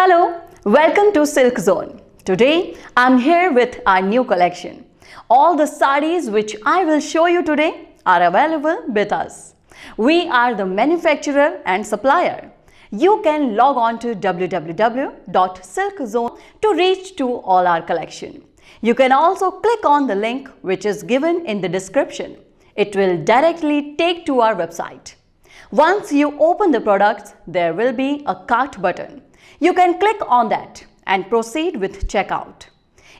Hello, welcome to Silk Zone. Today, I'm here with our new collection. All the sarees which I will show you today are available with us. We are the manufacturer and supplier. You can log on to www.silkzone to reach to all our collection. You can also click on the link which is given in the description. It will directly take to our website. Once you open the products, there will be a cart button. You can click on that and proceed with checkout.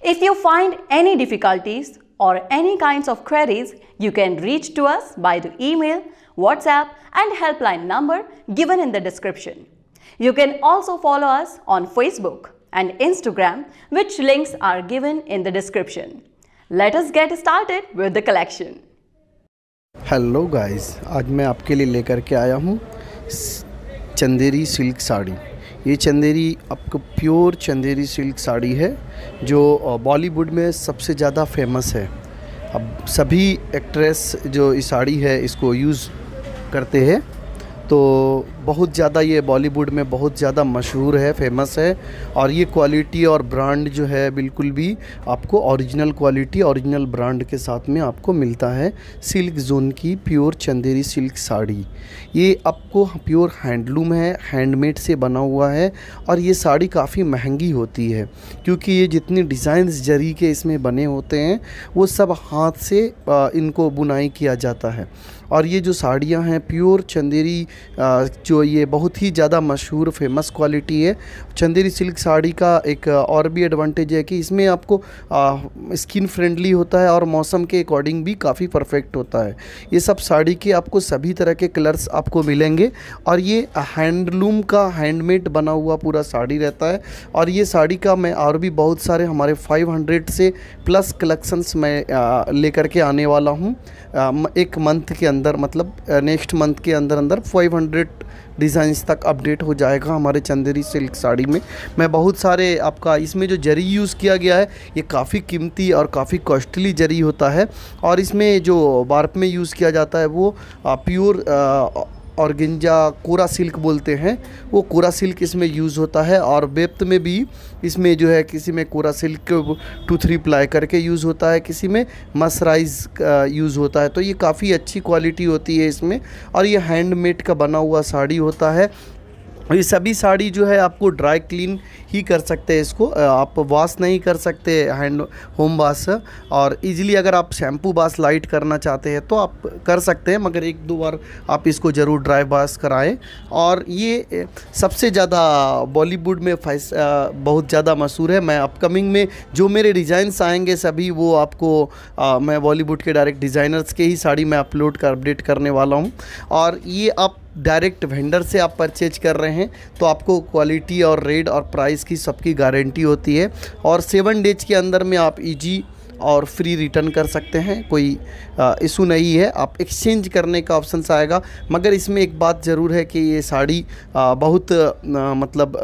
If you find any difficulties or any kinds of queries, you can reach to us by the email, WhatsApp and helpline number given in the description. You can also follow us on Facebook and Instagram which links are given in the description. Let us get started with the collection. Hello guys, today I आपके लिए लेकर के आया हूँ ये चंदेरी आपको pure Chanderi silk sari है जो बॉलीवुड में सबसे ज़्यादा फेमस है अब सभी एक्ट्रेस जो ये साड़ी है इसको यूज़ करते हैं तो बहुत ज़्यादा ये बॉलीवुड में बहुत ज़्यादा मशहूर है फेमस है और ये क्वालिटी और ब्रांड जो है बिल्कुल भी आपको ओरिजिनल क्वालिटी ओरिजिनल ब्रांड के साथ में आपको मिलता है सिल्क जोन की प्योर चंदेरी सिल्क साड़ी ये आपको प्योर हैंडलूम है हैंडमेड से बना हुआ है और ये साड़ी काफ़ी महंगी होती है क्योंकि ये जितनी डिज़ाइंस जरी के इसमें बने होते हैं वो सब हाथ से इनको बुनाई किया जाता है और ये जो साड़ियाँ हैं प्योर चंदेरी जो ये बहुत ही ज़्यादा मशहूर फेमस क्वालिटी है चंदेरी सिल्क साड़ी का एक और भी एडवांटेज है कि इसमें आपको स्किन फ्रेंडली होता है और मौसम के अकॉर्डिंग भी काफ़ी परफेक्ट होता है ये सब साड़ी के आपको सभी तरह के कलर्स आपको मिलेंगे और ये हैंडलूम का हैंडमेड बना हुआ पूरा साड़ी रहता है और ये साड़ी का मैं और भी बहुत सारे हमारे 500 से प्लस कलेक्शंस मैं लेकर के आने वाला हूँ एक मंथ के अंदर अंदर मतलब नेक्स्ट मंथ के अंदर अंदर 500 डिज़ाइंस तक अपडेट हो जाएगा हमारे चंदेरी सिल्क साड़ी में मैं बहुत सारे आपका इसमें जो जरी यूज़ किया गया है ये काफ़ी कीमती और काफ़ी कॉस्टली जरी होता है और इसमें जो बार्प में यूज़ किया जाता है वो प्योर औरगिंजा कोरा सिल्क बोलते हैं वो कोरा सिल्क इसमें यूज़ होता है और वेप्त में भी इसमें जो है किसी में कोरा सिल्क टू थ्री प्लाई करके यूज़ होता है किसी में मसराइज यूज़ होता है तो ये काफ़ी अच्छी क्वालिटी होती है इसमें और ये हैंडमेड का बना हुआ साड़ी होता है ये सभी साड़ी जो है आपको ड्राई क्लीन ही कर सकते हैं इसको आप वॉश नहीं कर सकते हैंड होम वॉश और इजीली अगर आप शैम्पू वॉश लाइट करना चाहते हैं तो आप कर सकते हैं मगर एक दो बार आप इसको ज़रूर ड्राई वॉश कराएं और ये सबसे ज़्यादा बॉलीवुड में फैस बहुत ज़्यादा मशहूर है मैं अपकमिंग में जो मेरे डिज़ाइंस आएंगे सभी वो आपको आ, मैं बॉलीवुड के डायरेक्ट डिज़ाइनर्स के ही साड़ी मैं अपलोड कर अपडेट करने वाला हूँ और ये आप डायरेक्ट वेंडर से आप परचेज कर रहे हैं तो आपको क्वालिटी और रेट और प्राइस की सबकी गारंटी होती है और सेवन डेज के अंदर में आप इजी और फ्री रिटर्न कर सकते हैं कोई इशू नहीं है आप एक्सचेंज करने का ऑप्शन आएगा मगर इसमें एक बात ज़रूर है कि ये साड़ी बहुत मतलब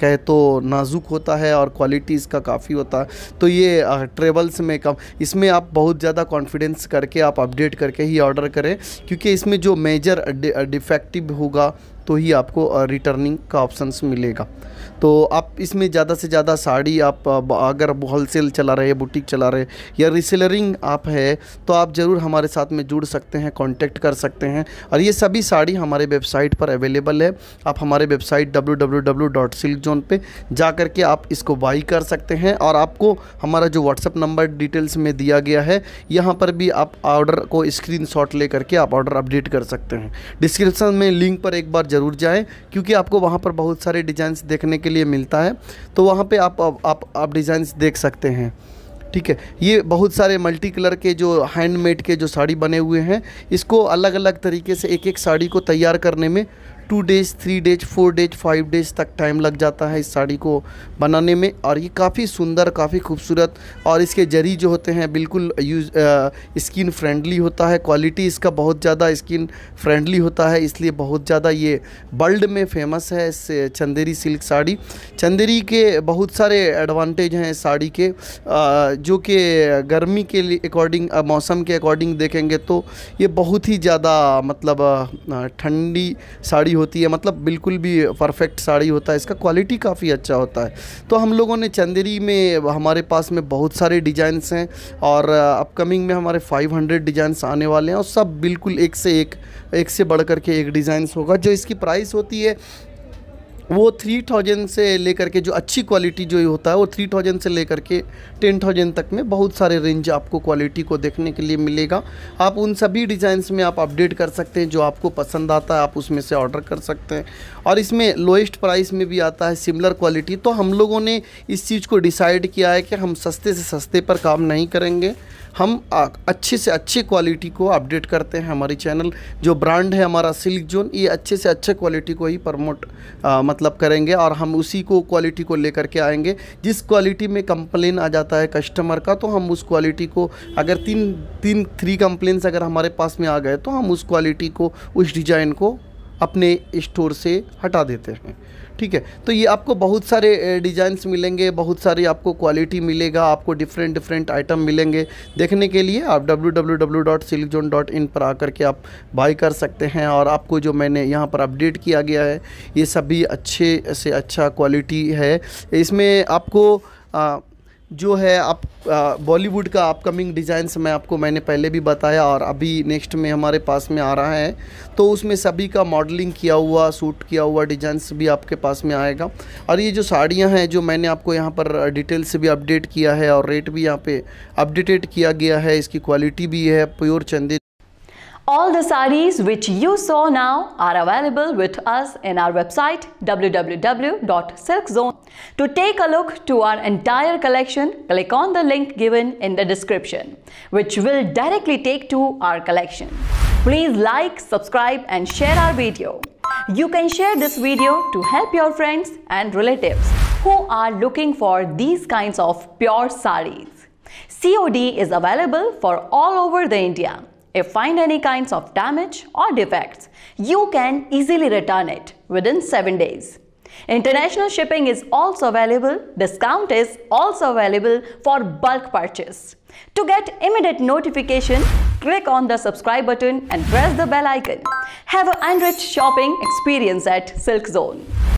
कहे तो नाजुक होता है और क्वालिटी इसका काफ़ी होता है तो ये ट्रेवल्स में कम इसमें आप बहुत ज़्यादा कॉन्फिडेंस करके आप अपडेट करके ही ऑर्डर करें क्योंकि इसमें जो मेजर डिफेक्टिव होगा तो ही आपको रिटर्निंग का ऑप्शन मिलेगा तो आप इसमें ज़्यादा से ज़्यादा साड़ी आप अगर होलसेल चला रहे बुटीक चला रहे या रिसेलरिंग आप है तो आप ज़रूर हमारे साथ में जुड़ सकते हैं कांटेक्ट कर सकते हैं और ये सभी साड़ी हमारे वेबसाइट पर अवेलेबल है आप हमारे वेबसाइट www.silkzone पे जा कर के आप इसको बाई कर सकते हैं और आपको हमारा जो व्हाट्सअप नंबर डिटेल्स में दिया गया है यहाँ पर भी आप ऑर्डर को स्क्रीन ले करके आप ऑर्डर अपडेट कर सकते हैं डिस्क्रिप्सन में लिंक पर एक बार ज़रूर जाएँ क्योंकि आपको वहाँ पर बहुत सारे डिज़ाइंस देखने के लिए मिलता है तो वहाँ पर आप आप, आप, आप डिज़ाइंस देख सकते हैं ठीक है ये बहुत सारे मल्टी कलर के जो हैंडमेड के जो साड़ी बने हुए हैं इसको अलग अलग तरीके से एक एक साड़ी को तैयार करने में two days three days four days five days तक टाइम लग जाता है इस साड़ी को बनाने में और ये काफ़ी सुंदर काफ़ी खूबसूरत और इसके जरी जो होते हैं बिल्कुल यूज स्किन फ्रेंडली होता है क्वालिटी इसका बहुत ज़्यादा स्किन फ्रेंडली होता है इसलिए बहुत ज़्यादा ये वर्ल्ड में फेमस है इस चंदेरी सिल्क साड़ी चंदेरी के बहुत सारे एडवांटेज हैं इस साड़ी के आ, जो कि गर्मी के अकॉर्डिंग मौसम के अकॉर्डिंग देखेंगे तो ये बहुत ही ज़्यादा मतलब ठंडी साड़ी होती है मतलब बिल्कुल भी परफेक्ट साड़ी होता है इसका क्वालिटी काफ़ी अच्छा होता है तो हम लोगों ने चंदेरी में हमारे पास में बहुत सारे डिज़ाइंस हैं और अपकमिंग uh, में हमारे 500 डिज़ाइंस आने वाले हैं और सब बिल्कुल एक से एक एक से बढ़ के एक डिज़ाइंस होगा जो इसकी प्राइस होती है वो थ्री थाउजेंड से लेकर के जो अच्छी क्वालिटी जो होता है वो थ्री थाउजेंड से लेकर के टेन थाउजेंड तक में बहुत सारे रेंज आपको क्वालिटी को देखने के लिए मिलेगा आप उन सभी डिज़ाइंस में आप अपडेट कर सकते हैं जो आपको पसंद आता है आप उसमें से ऑर्डर कर सकते हैं और इसमें लोएस्ट प्राइस में भी आता है सिमिलर क्वालिटी तो हम लोगों ने इस चीज़ को डिसाइड किया है कि हम सस्ते से सस्ते पर काम नहीं करेंगे हम अच्छे से अच्छे क्वालिटी को अपडेट करते हैं हमारी चैनल जो ब्रांड है हमारा सिल्क जोन ये अच्छे से अच्छे क्वालिटी को ही प्रमोट मतलब मतलब करेंगे और हम उसी को क्वालिटी को लेकर के आएंगे जिस क्वालिटी में कंप्लेन आ जाता है कस्टमर का तो हम उस क्वालिटी को अगर तीन तीन थ्री कंप्लेंट्स अगर हमारे पास में आ गए तो हम उस क्वालिटी को उस डिज़ाइन को अपने स्टोर से हटा देते हैं ठीक है तो ये आपको बहुत सारे डिज़ाइंस मिलेंगे बहुत सारे आपको क्वालिटी मिलेगा आपको डिफरेंट डिफरेंट आइटम मिलेंगे देखने के लिए आप डब्ल्यू पर आकर के आप बाई कर सकते हैं और आपको जो मैंने यहाँ पर अपडेट किया गया है ये सभी अच्छे से अच्छा क्वालिटी है इसमें आपको आ, जो है आप बॉलीवुड का अपकमिंग डिज़ाइंस मैं आपको मैंने पहले भी बताया और अभी नेक्स्ट में हमारे पास में आ रहा है तो उसमें सभी का मॉडलिंग किया हुआ सूट किया हुआ डिज़ाइंस भी आपके पास में आएगा और ये जो साड़ियाँ हैं जो मैंने आपको यहाँ पर डिटेल से भी अपडेट किया है और रेट भी यहाँ पर अपडेटेड किया गया है इसकी क्वालिटी भी है प्योर चंदे All the sarees which you saw now are available with us in our website www.silkzone. To take a look to our entire collection, click on the link given in the description, which will directly take to our collection. Please like, subscribe and share our video. You can share this video to help your friends and relatives who are looking for these kinds of pure sarees. COD is available for all over the India. If find any kinds of damage or defects, you can easily return it within 7 days. International shipping is also available. Discount is also available for bulk purchase. To get immediate notification, click on the subscribe button and press the bell icon. Have an enriched shopping experience at Silk Zone.